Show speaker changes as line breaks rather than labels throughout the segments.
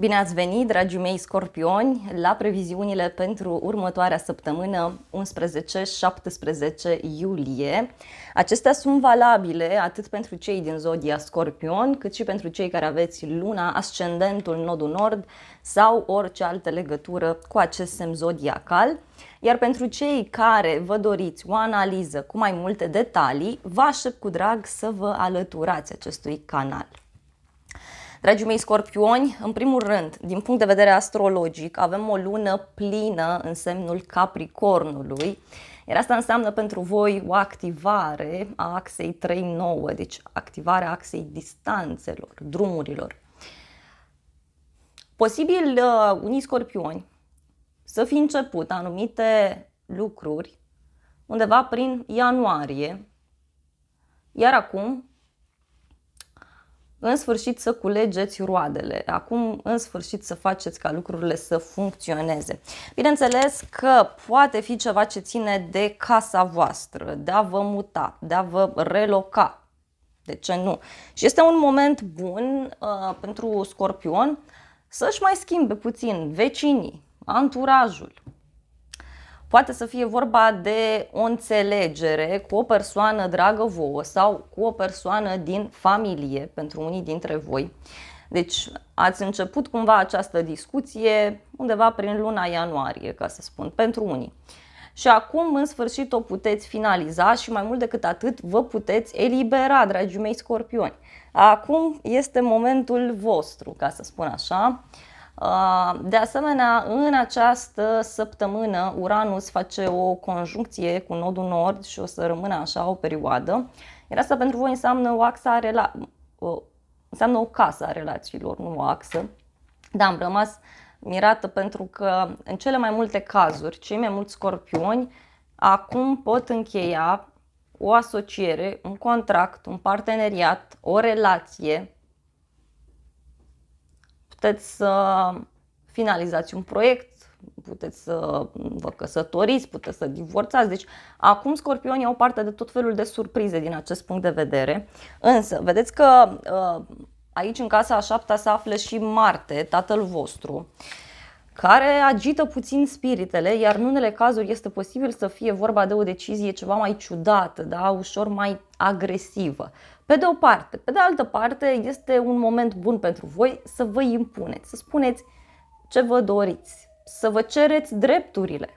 Bine ați venit, dragii mei scorpioni, la previziunile pentru următoarea săptămână, 11-17 iulie. Acestea sunt valabile atât pentru cei din zodia scorpion, cât și pentru cei care aveți luna, ascendentul, nodul nord sau orice altă legătură cu acest semn zodiacal. Iar pentru cei care vă doriți o analiză cu mai multe detalii, vă aștept cu drag să vă alăturați acestui canal. Dragii mei scorpioni, în primul rând, din punct de vedere astrologic, avem o lună plină în semnul Capricornului, iar asta înseamnă pentru voi o activare a axei 3-9, deci activarea axei distanțelor, drumurilor. Posibil uh, unii scorpioni să fi început anumite lucruri undeva prin ianuarie, iar acum în sfârșit să culegeți roadele, acum în sfârșit să faceți ca lucrurile să funcționeze. Bineînțeles că poate fi ceva ce ține de casa voastră, de a vă muta, de a vă reloca, de ce nu? Și este un moment bun uh, pentru Scorpion să-și mai schimbe puțin vecinii, anturajul, Poate să fie vorba de o înțelegere cu o persoană dragă vouă sau cu o persoană din familie, pentru unii dintre voi. Deci ați început cumva această discuție undeva prin luna ianuarie, ca să spun, pentru unii. Și acum, în sfârșit, o puteți finaliza și mai mult decât atât, vă puteți elibera, dragii mei scorpioni. Acum este momentul vostru, ca să spun așa. Uh, de asemenea, în această săptămână, Uranus face o conjuncție cu nodul nord și o să rămână așa o perioadă. Iar asta pentru voi înseamnă o axă rela- o, înseamnă o casă a relațiilor, nu o axă. Da, am rămas mirată pentru că în cele mai multe cazuri, cei mai mulți scorpioni acum pot încheia o asociere, un contract, un parteneriat, o relație puteți să finalizați un proiect, puteți să vă căsătoriți, puteți să divorțați. Deci acum scorpionii au parte de tot felul de surprize din acest punct de vedere. Însă, vedeți că uh, aici în casa a șaptea se află și Marte, tatăl vostru. Uh, care agită puțin spiritele, iar în unele cazuri este posibil să fie vorba de o decizie ceva mai ciudată, da? ușor mai agresivă. Pe de o parte. Pe de altă parte, este un moment bun pentru voi să vă impuneți, să spuneți ce vă doriți, să vă cereți drepturile.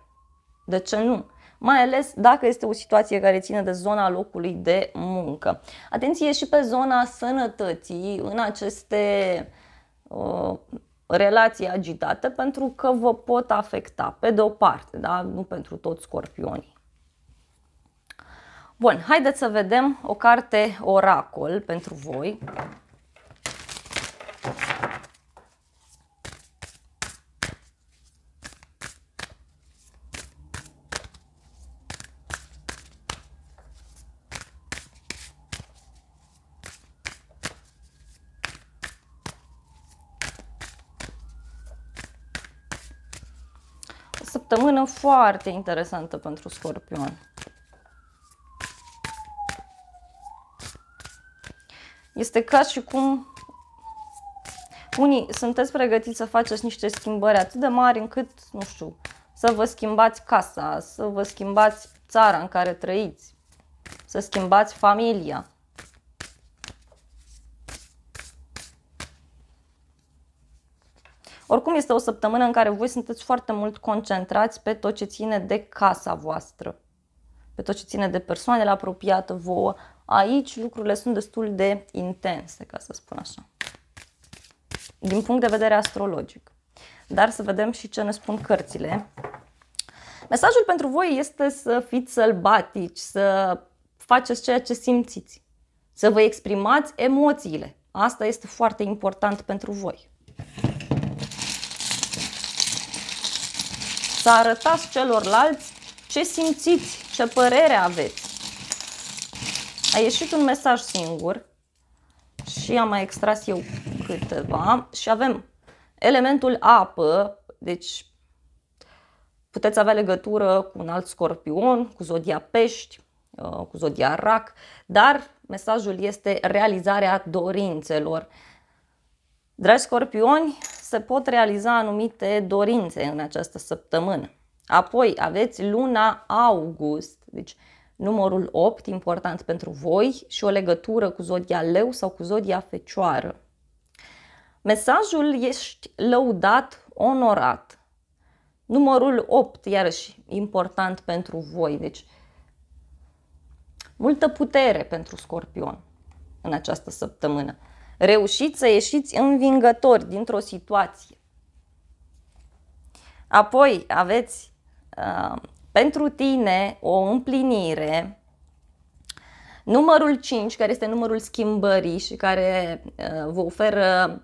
De ce nu? mai ales dacă este o situație care ține de zona locului de muncă. Atenție și pe zona sănătății, în aceste uh, relații agitate pentru că vă pot afecta, pe de o parte, da? nu pentru toți scorpionii. Bun, haideți să vedem o carte oracol pentru voi. săptămână foarte interesantă pentru Scorpion. Este ca și cum unii sunteți pregătiți să faceți niște schimbări atât de mari încât, nu știu, să vă schimbați casa, să vă schimbați țara în care trăiți, să schimbați familia. Oricum este o săptămână în care voi sunteți foarte mult concentrați pe tot ce ține de casa voastră, pe tot ce ține de persoanele apropiată vouă. Aici lucrurile sunt destul de intense, ca să spun așa, din punct de vedere astrologic. Dar să vedem și ce ne spun cărțile. Mesajul pentru voi este să fiți sălbatici, să faceți ceea ce simțiți, să vă exprimați emoțiile. Asta este foarte important pentru voi. să arătați celorlalți ce simțiți, ce părere aveți. A ieșit un mesaj singur și am mai extras eu câteva și avem elementul apă, deci puteți avea legătură cu un alt scorpion, cu zodia pești, uh, cu zodia rac, dar mesajul este realizarea dorințelor. Dragi scorpioni, se pot realiza anumite dorințe în această săptămână. Apoi aveți luna august, deci numărul 8, important pentru voi, și o legătură cu zodia leu sau cu zodia fecioară. Mesajul ești lăudat, onorat. Numărul 8, iarăși important pentru voi, deci multă putere pentru scorpion în această săptămână. Reușiți să ieșiți învingători dintr-o situație. Apoi aveți uh, pentru tine o împlinire. Numărul 5, care este numărul schimbării și care uh, vă oferă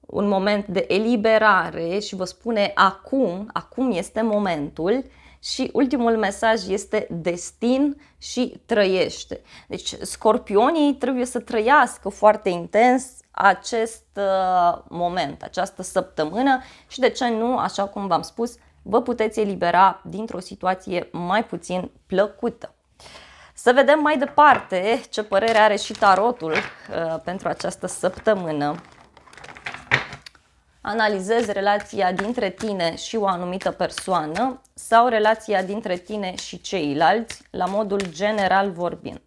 un moment de eliberare și vă spune acum, acum este momentul, uh, și ultimul mesaj este destin și trăiește. Deci scorpionii trebuie să trăiască foarte intens acest uh, moment, această săptămână și de ce nu, așa cum v-am spus, vă puteți elibera dintr-o situație mai puțin plăcută. Să vedem mai departe ce părere are și tarotul uh, pentru această săptămână analizezi relația dintre tine și o anumită persoană sau relația dintre tine și ceilalți, la modul general vorbind.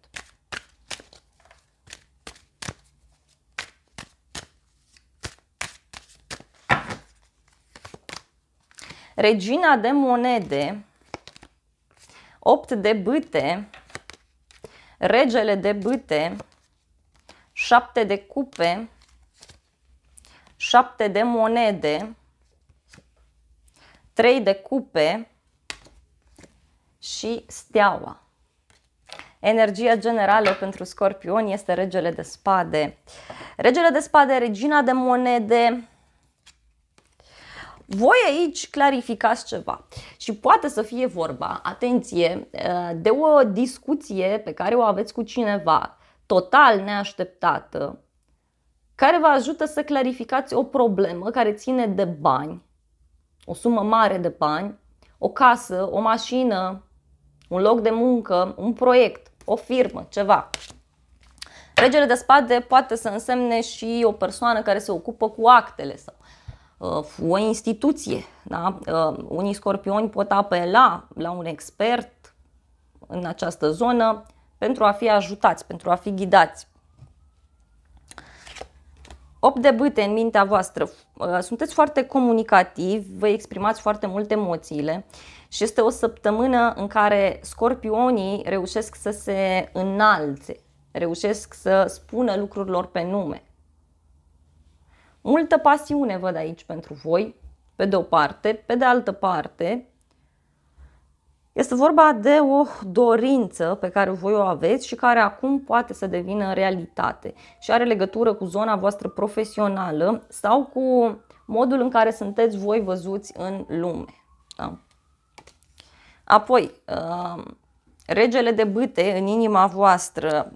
Regina de monede, 8 de bâte, regele de bâte, 7 de cupe, 7 de monede, 3 de cupe și steaua. Energia generală pentru scorpion este regele de spade. Regele de spade, regina de monede. Voi aici clarificați ceva și poate să fie vorba, atenție, de o discuție pe care o aveți cu cineva total neașteptată, care vă ajută să clarificați o problemă care ține de bani, o sumă mare de bani, o casă, o mașină, un loc de muncă, un proiect, o firmă, ceva. Regele de spade poate să însemne și o persoană care se ocupă cu actele sau uh, o instituție. Da? Uh, unii scorpioni pot apela la un expert în această zonă pentru a fi ajutați, pentru a fi ghidați. 8 de bâte în mintea voastră. Ă, sunteți foarte comunicativi, vă exprimați foarte mult emoțiile și este o săptămână în care scorpionii reușesc să se înalțe, reușesc să spună lucrurilor pe nume. Multă pasiune văd aici pentru voi, pe de o parte, pe de altă parte, este vorba de o dorință pe care voi o aveți și care acum poate să devină realitate și are legătură cu zona voastră profesională sau cu modul în care sunteți voi văzuți în lume. Da? Apoi, uh, regele de bâte în inima voastră.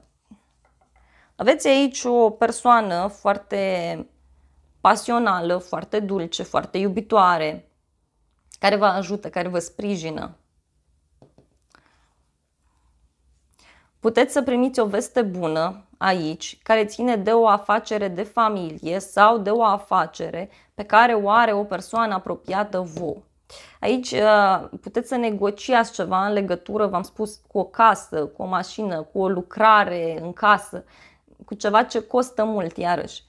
Aveți aici o persoană foarte pasională, foarte dulce, foarte iubitoare, care vă ajută, care vă sprijină, Puteți să primiți o veste bună aici, care ține de o afacere de familie sau de o afacere pe care o are o persoană apropiată vouă. Aici uh, puteți să negociați ceva în legătură, v-am spus, cu o casă, cu o mașină, cu o lucrare în casă, cu ceva ce costă mult, iarăși.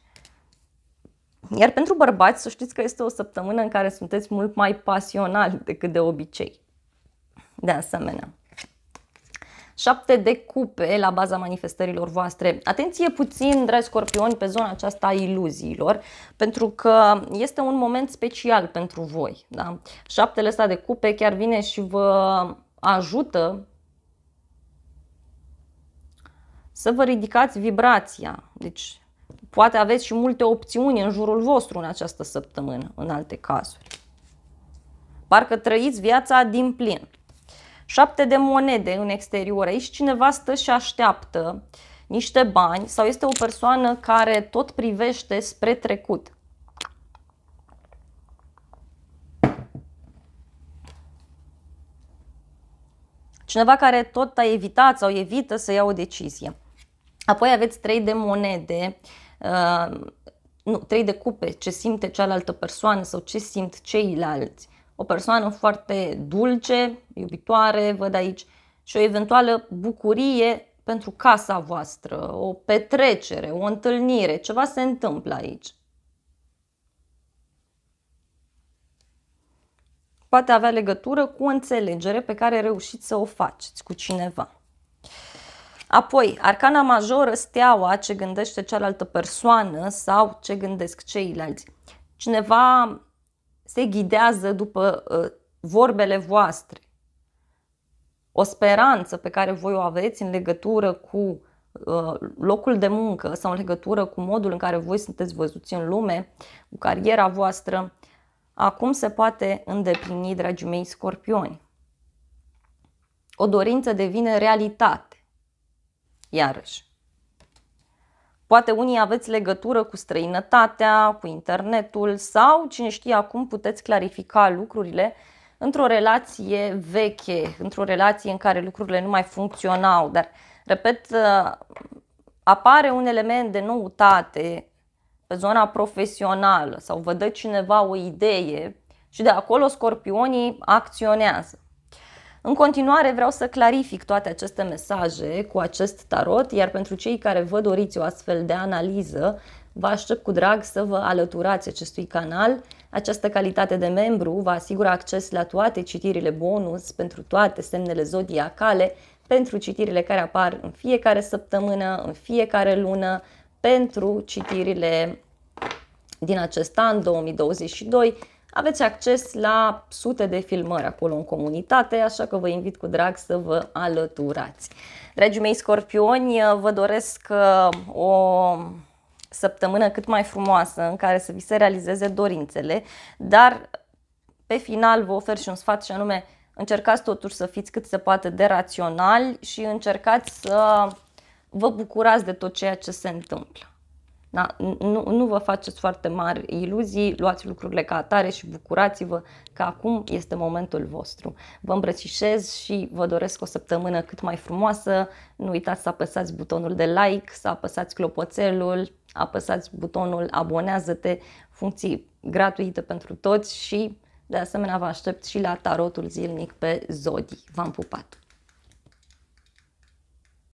Iar pentru bărbați, să știți că este o săptămână în care sunteți mult mai pasionali decât de obicei. De asemenea șapte de cupe la baza manifestărilor voastre. Atenție puțin, dragi scorpioni, pe zona aceasta a iluziilor, pentru că este un moment special pentru voi. Da? Șaptele ăsta de cupe chiar vine și vă ajută să vă ridicați vibrația. Deci poate aveți și multe opțiuni în jurul vostru în această săptămână, în alte cazuri. Parcă trăiți viața din plin șapte de monede în exterior. Aici cineva stă și așteaptă niște bani sau este o persoană care tot privește spre trecut. Cineva care tot a evitat sau evită să ia o decizie. Apoi aveți trei de monede, uh, nu, trei de cupe, ce simte cealaltă persoană sau ce simt ceilalți o persoană foarte dulce, iubitoare, văd aici, și o eventuală bucurie pentru casa voastră, o petrecere, o întâlnire, ceva se întâmplă aici. Poate avea legătură cu o înțelegere pe care reușiți să o faceți cu cineva. Apoi, arcana majoră, steaua, ce gândește cealaltă persoană sau ce gândesc ceilalți. Cineva se ghidează după uh, vorbele voastre. O speranță pe care voi o aveți în legătură cu uh, locul de muncă sau în legătură cu modul în care voi sunteți văzuți în lume, cu cariera voastră, acum se poate îndeplini, dragii mei scorpioni. O dorință devine realitate. Iarăși, Poate unii aveți legătură cu străinătatea, cu internetul sau, cine știe acum, puteți clarifica lucrurile într-o relație veche, într-o relație în care lucrurile nu mai funcționau, dar, repet, apare un element de noutate pe zona profesională sau vă dă cineva o idee și de acolo scorpionii acționează. În continuare vreau să clarific toate aceste mesaje cu acest tarot, iar pentru cei care vă doriți o astfel de analiză, vă aștept cu drag să vă alăturați acestui canal. Această calitate de membru vă asigură acces la toate citirile bonus pentru toate semnele zodiacale, pentru citirile care apar în fiecare săptămână, în fiecare lună, pentru citirile din acest an 2022, aveți acces la sute de filmări acolo în comunitate, așa că vă invit cu drag să vă alăturați. Dragii mei scorpioni, vă doresc uh, o săptămână cât mai frumoasă în care să vi se realizeze dorințele, dar pe final vă ofer și un sfat și anume încercați totuși să fiți cât se poate de raționali și încercați să vă bucurați de tot ceea ce se întâmplă. Da? Nu, nu vă faceți foarte mari iluzii, luați lucrurile ca atare și bucurați-vă că acum este momentul vostru. Vă îmbrățișez și vă doresc o săptămână cât mai frumoasă. Nu uitați să apăsați butonul de like, să apăsați clopoțelul, apăsați butonul abonează-te, funcții gratuite pentru toți și de asemenea vă aștept și la tarotul zilnic pe Zodi. V-am pupat!